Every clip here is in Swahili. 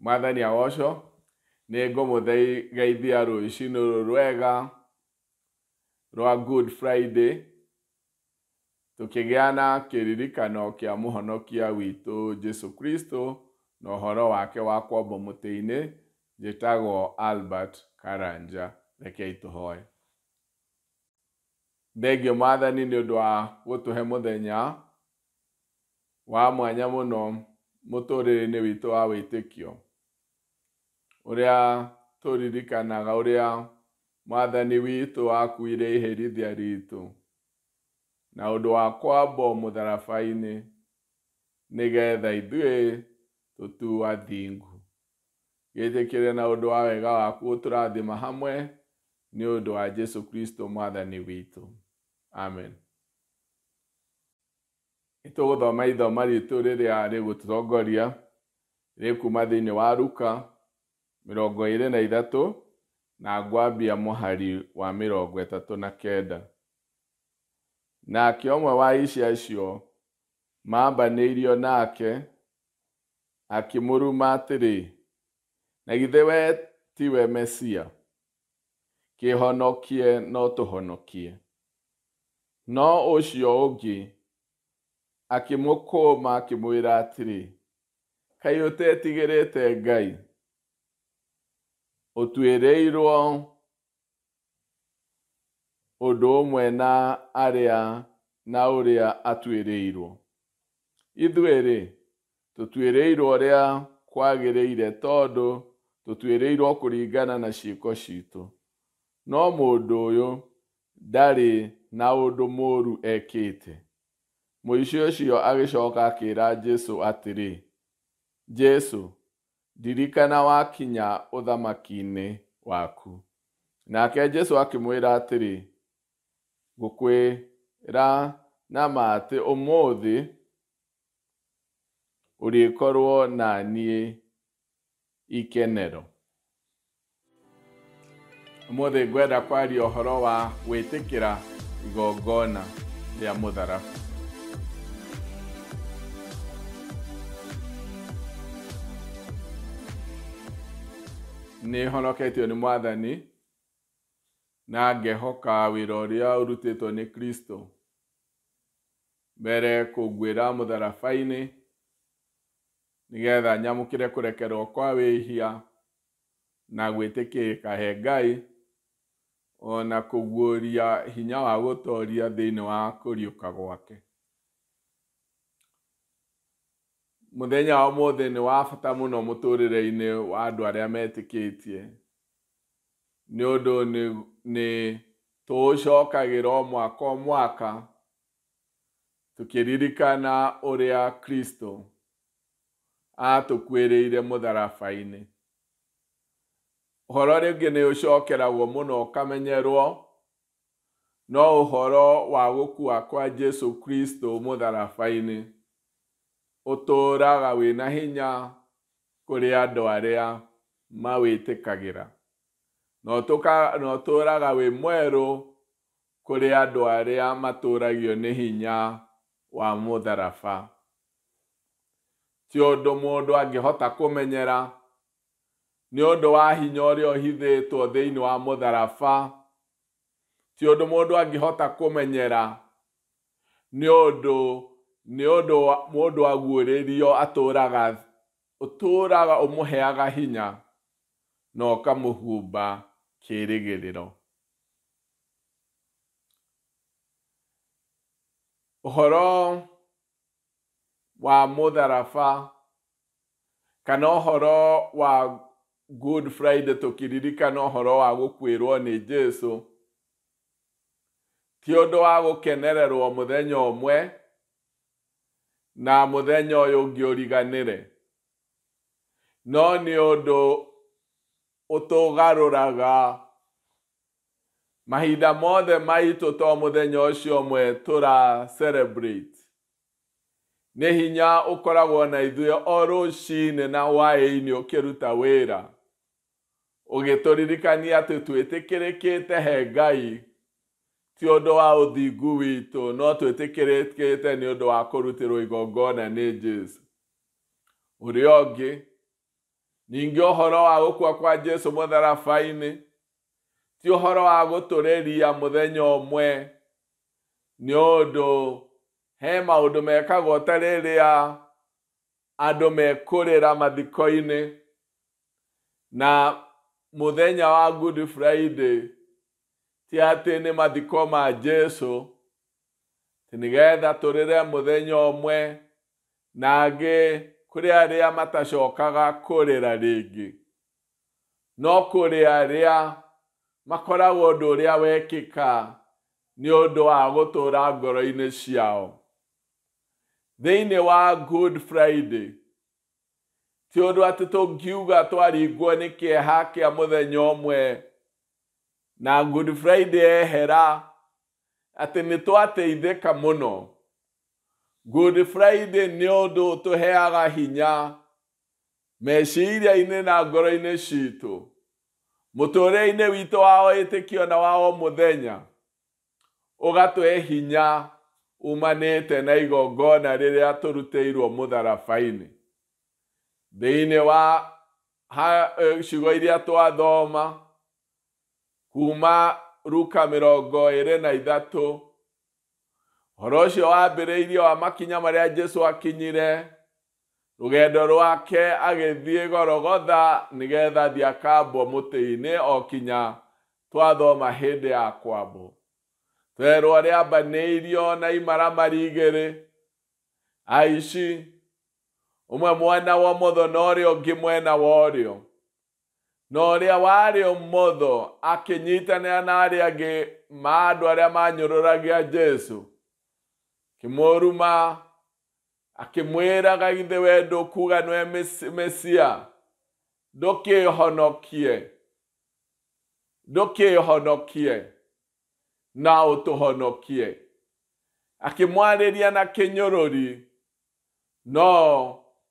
mwathani awoco nä må theigeithia rå ici rå rwega rwa good friday tå kä gä a na kä ririkano kä a må honokia witå jesu kristo na å horo wake wa kwombo må tä-inä albert karanja rekei tå hoe thengio mwathani nä å ndå wa gå tå he må thenya wa mwanya må no må tå rä rä-inä witå wa wä tä kio uria turirikanaga uria mwathani witu akuire iherithia ritu na undu wa kwambo kwambwo mutharabaini nigetha ithuĩ tũtuo thingu gĩtĩkĩre na ũndũ wa wega waku ũtũrathima hamwe nĩ ũndũ wa jesu kristo mwathani witũ amen nĩtũgũthoma ithoma ritũ rĩrĩa rĩgũtũtongoria rĩkuma thĩinĩ wa ruka mĩrongo ĩrĩ na ithatũ na ngwambia mũhari wa mĩrongo ĩtatũ na kenda nake ũmwe wa ici acio mambanĩirio nake akĩmũruma atĩrĩ na githĩ we tiwe mesia kĩhonokie no tũhonokie no ũcio ũngĩ akĩmũkũma akĩmwĩra atĩrĩ kaĩ ũtetigĩrĩte ngai otuĩrĩirwo ũndũ ũmwe na arĩa na ũrĩa atuĩrĩirwo ithuĩ-rĩ tũtuĩrĩirwo ũrĩa kwagĩrĩire tondũ tũtuĩrĩirwo kũringana na ciiko citũ no mũndũ ũyũ ndarĩ na ũndũ mũũru ekĩte mũici ũcio agĩcoka akĩĩra jesũ atĩrĩ jesũ ndirikana wakinya ũthamaki-inĩ waku nake jesu akĩmwĩra atĩrĩ gũkwĩra na ma atĩ ũmũthĩ ũrĩkorwo na niĩ ikenero ũmũthĩ ngwenda kwaria ũhoro wa gwĩtĩkĩra igongona rĩa mũtharabu nä honoketio nä mwathani na ngehoka å rutä two nä kristo mbere getha nyamå kä re kå rekerwo kwa hia na kä he ngai kå guå ria hinya wa thä thĩinĩ wa ka gwake muthenya wa muthi ni wa bata muno muturire-ini wa andu aria metikitie ni undu ni tuucokagira o mwaka o mwaka tukiririkana uria kristo atukwiriire mutharaba-ini ũhoro rĩngĩ nĩ ũcokeragwo mũno ũkamenyerwo no ũhoro wa gũkua kwa jesu kristo mũtharaba-inĩ ũtũũraga na hinya kũrĩ andũ arĩa mawĩtĩkagĩra na ũtũũraga wĩ mwerũ kũrĩ andũ arĩa matũũragio nĩ hinya wa mũtharaba ti ũndũ mũndũ angĩhota kũmenyera nĩ ũndũ wa hinya ũrĩa ũhithĩtwo thĩinĩ wa mũtharaba ti ũndũ mũndũ angĩhota kũmenyera nĩ ũndũ nä åndå må ndå aguårä rio atå raga å tå hinya na å kamå humba kä rä gä rä ro å horo wa må tharaba kana å horo wa good friday tå kä ririkana å horo wa gå kuä rwo nä jesu ti å ndå wa gå kenererwo må thenya å mwe na mũthenya ũyũ ungi uriganire no nĩ ũndũ ũtũgarũraga. mahinda mothe maitũ to muthenya ucio umwe tura celebrate nĩ hinya ũkoragwo na ithuĩ o rũcinĩ na hwaĩ-inĩ ũkĩruta wĩra ũgĩtũririkania atĩ twĩtĩkĩrĩkĩte he ngai ti ũndũ wa ũthingu witũ no twĩtĩkĩrĩkĩte nĩ ũndũ wa kũrutĩrwo igongona nĩ jesu ũrĩa ũngĩ ningĩ ũhoro wa gũkua kwa jesu mũtharaba-inĩ ti ũhoro wa gũtũrĩria mũthenya ũmwe nĩ ũndũ he maũndũ mekagwo ta rĩrĩa andũ mekũrĩra mathiko-inĩ na mũthenya wa good friday ti ati ni mathiko ma Jesu ti nigetha turire muthenya omwe na ngi kuri aria matacokaga kurira ringi no kuri aria makoragwo ndu uria wekika ni undu wa gutura ngoro-ini ciao thiini wa good friday ti undu ati tungiuga twaringwo ni kieha kia muthenya omwe na good friday ehera eh, atĩ nĩ twateithĩka mũno good friday nĩ ũndũ ũtũheaga hinya meciria-inĩ na ngoro-inĩ citũ mũtũũrĩre-inĩ witũ wa o ĩtĩkio na wa o mũthenya ũgatũhe hinya umanĩte na igongona rĩrĩa tũrutĩirwo mũtharaba-inĩ thĩinĩ wa eh, cigo iria twathoma kuma ruka mirongo ĩrĩ na ithatũ ũhoro ũcio wambĩrĩirio wa makinya marĩa jesu akinyire rũgendo rwake agĩthiĩ gorogotha nĩgetha thiĩ akambwo mũtĩ-inĩ o kinya twathoma hĩndĩ ya kwambo twerwo rĩambanĩirio na imaramari igĩrĩ aici ũmwe mwena wa ũmotho na ũrĩa ũngĩ mwena wa ũrĩo na motho akä nyitanä ra na arĩa angä ma andå arä andũ arĩa manyũrũragia jesu akä må ruma kĩmũruma akĩmwĩraga githĩ we ndũkuga nĩwe mesia kä honokie na å tå honokie akä mwarä ria na kä nyå rå ri no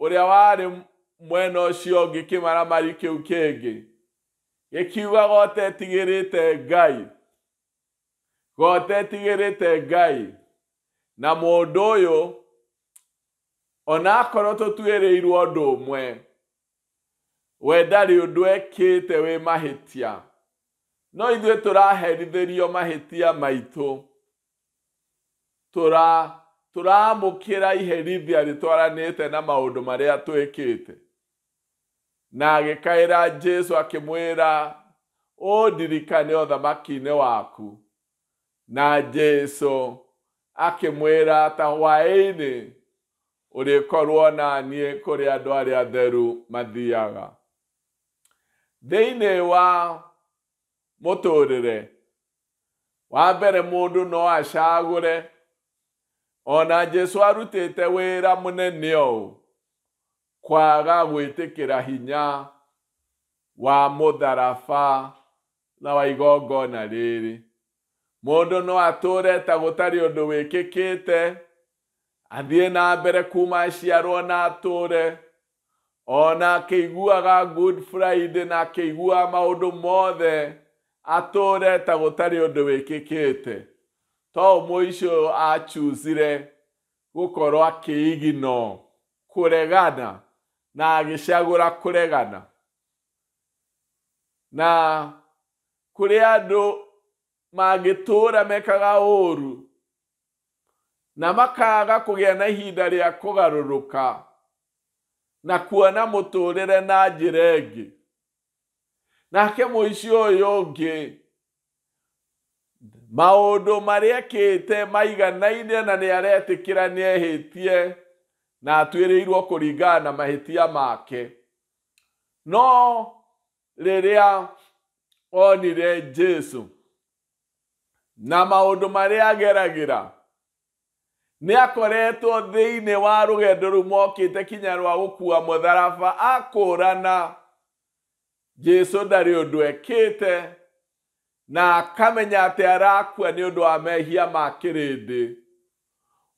å rä a warä mwena ũcio ngĩkĩmaramari kĩu kĩngĩ gĩkiugaga ũtetigĩrĩte ngai gote gotetigĩrĩte ngai na mũndũ ũyũ onakorwo tũtuĩrĩirwo ũndũ ũmwe we ndarĩ ũndũ ekĩte wĩ mahĩtia no ithuĩ tũraherithĩrio mahĩtia maitũ tũra tũramũkĩra iherithia rĩtwaranĩte na maũndũ marĩa twĩkĩte na agĩkaĩra jesu akĩmwĩra ũndirikane ũthamaki-inĩ waku na jesu akĩmwĩra ta hwaĩ-inĩ ũrĩkorwo na niĩ kũrĩa andũ arĩa atheru mathiaga thĩinĩ wa mũtũrĩre wa mbere mũndũ no acagũre ona jesu arutĩte wĩra mũnene ũũ kwaga hinya wa mũtharaba na wa igongona rĩrĩ mũndũ no atũre ta gũtarĩ ũndũ wĩkĩkĩte athiĩ na mbere kuma aciarwo na atũre ona akĩiguaga good friday na akĩiguaga maũndũ mothe atũre ta gũtarĩ ũndũ wĩkĩkĩte to mũico acuzire gũkorwo akĩigino kũregana na nagĩcagũra kũregana na kũrĩ andũ mangĩtũũra mekaga ũũru na makaga kũgĩa na ihinda rĩa kũgarũrũka na kuona mũtũũrĩre na njĩra ĩngĩ nake mũici ũyũ ũngĩ maũndũ marĩa ekĩte maiganaine na nĩ aretĩkĩra nĩ ehĩtie na atwĩrĩirwo kũringana na mahĩtia make no rĩrĩa onire jesu na maũndũ marĩa ageragĩra nĩ akoretwo thĩinĩ wa rũgendo rũu mokĩte kinya rwa gũkua mũtharaba akũrana jesu ndarĩ ũndũ ekĩte na akamenya atĩ arakua nĩ ũndũ wa mehia ma kĩrĩndĩ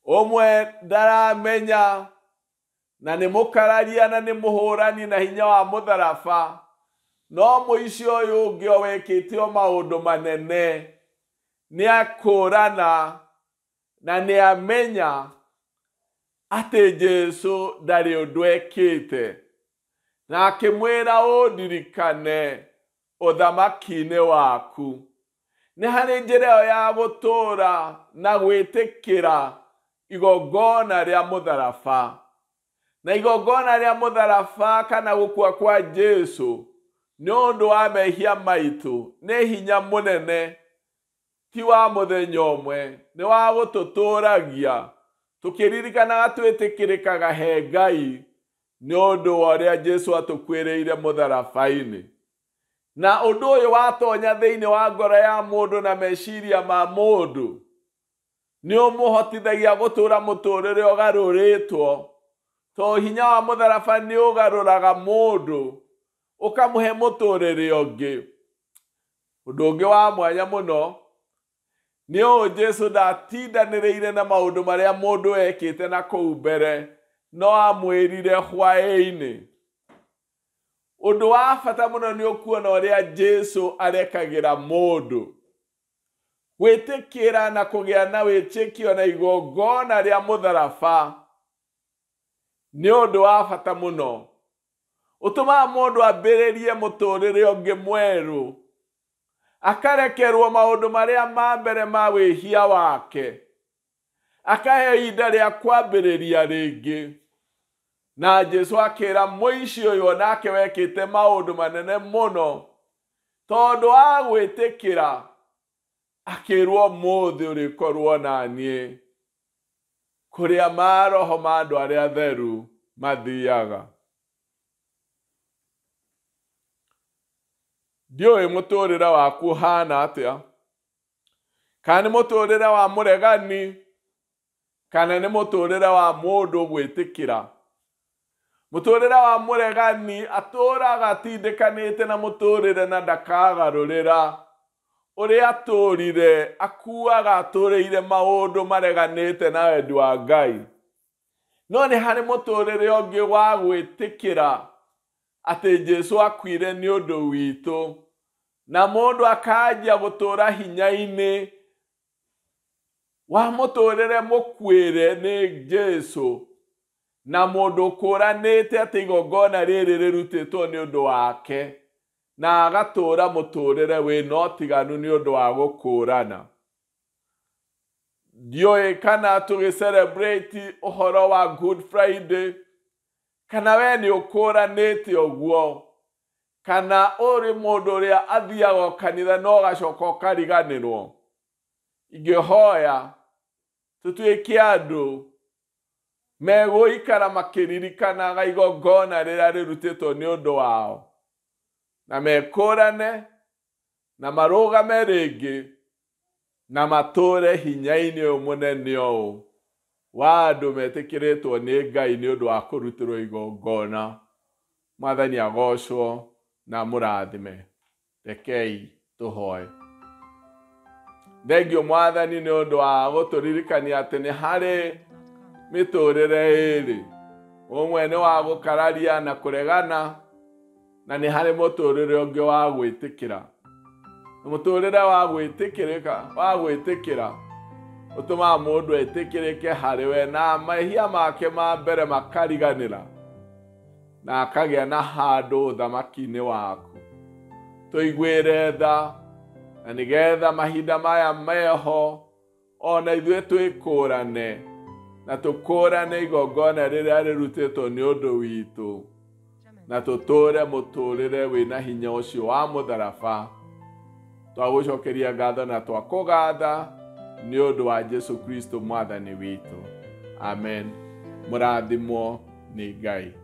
omwe ndaramenya na nä må kararia na nä må hå rani na hinya wa må tharaba no må ici å yå ngä o wä te o maå ndå manene nä akå rana na nä amenya atä jesu ndarä å ndå ekä te na akä mwä ra å ndirikane å thamaki-inä waku nä harä njä ra ä yo ya gå tå ra na gwä tä kä ra igongona rĩa mũtharaba na igongona rĩa mũtharaba kana gũkua kwa jesu nĩ ũndũ wa mehia maitũ nĩ hinya mũnene ti wa mũthenya ũmwe nĩ wa gũtũtũũragia tũkĩririkanaga twĩtĩkĩrĩkaga he ngai nĩ ũndũ wa ũrĩa jesu atũkuĩrĩire mũtharaba-inĩ na ũndũ ũyũ watonya thĩinĩ wa ngoro ya mũndũ na meciria ma mũndũ nä å må hotithagia gå tå ra må tå rä re å garå rä two to hinya wa må tharaba nä å garå raga må ndå å kamå he må tå rä re å ngä å ndå å ngä wa mwanya må no nä å jesu ndatindanä rä ire na maå ndå marä a må ndå ekä te na kå u mbere no amwä rire hwaä-inä å ndå wa bata må no nä å kuona å rä a jesu arekagä ra må ndå gwĩtĩkĩra na kũgĩa na wĩtĩkio na igongona rĩa mũtharaba nĩ ũndũ wa bata mũno ũtũmaga mũndũ ambĩrĩrie mũtũũrĩre ũngĩ mwerũ akarekerwo maũndũ marĩa ma mbere ma wĩhia wake akaheo ihinda rĩa kwambĩrĩria rĩngĩ na jesu akĩra mũici ũyũ nake wekĩte maũndũ manene mũno tondũ wa gwĩtĩkĩra akĩrwo mũthĩ ũrĩkorwo na niĩ kũrĩa maroho ma andũ arĩa theru mathiaga ndiũĩ mũtũrĩre waku ũhana atĩa kana nĩ mũtũrĩre wa mũregani kana nĩ mũtũrĩre wa mũndũ gwĩtĩkĩra mũtũrĩre wa mũregani atũraga atindĩkanĩte na mũtũrĩre na ndakagarũrĩra uri aturire akuaga aturire maundu mareganite na wendi wa ngai no ni hari muturire ungi wa gwitikira ati jesu akwire ni undu witu na mundu akanjia gutura hinya-ini wa muturire mukwire ni jesu na mundu ukuranite ati igongona riri rirutitwo ni undu wake na agatũũra mũtũũrĩre wĩna ũtiganu nĩ ũndũ wa gũkũũrana ndiũĩ kana tũgĩcerebrate ũhoro wa good friday kana wee nĩ ũkũũranĩte ũguo kana ũrĩ mũndũ ũrĩa athiaga kanitha no ũgacoka ũkariganĩrwo ingĩhoya tũtuĩke andũ megũikara makĩririkanaga igongona rĩrĩa rĩrutĩtwo nĩ ũndũ wao na mekorane na marugame rĩngĩ na matũre hinya-inĩ ũyũ mũnene ũũ wa andũ metĩkĩrĩtwo nĩ ngai nĩ ũndũ wa kũrutĩrwo igongona mwathani agocwo na mũrathime rekei tũhoe thengio mwathani nĩ ũndũ wa gũtũririkania atĩ nĩ harĩ mĩtũũrĩre ĩĩrĩ ũmwe nĩ wa gũkararia na kũregana na nĩ harĩ mũtũũrĩre ũngĩ wa gwĩtĩkĩra mũtũũrĩre wa gwĩtĩkĩrĩka wa gwĩtĩkĩra ũtũmaga mũndũ etĩkĩrĩke harĩ we na mehia make ma mbere makariganĩra na akagĩa na handũ ũthamaki-inĩ waku tũiguĩre tha na nĩgetha mahinda maya meho ona ithuĩ twĩkũũrane na tũkũrane igongona rĩrĩa rĩrutĩtwo nĩ ũndũ witũ na tutũre mũtũrĩre wĩna hinya ũcio wa mũtharaba twagũcokeria ngatho na twakũgatha nĩ ũndũ wa jesu kristo mwathani witũ amen mũrathimwo nĩ ngai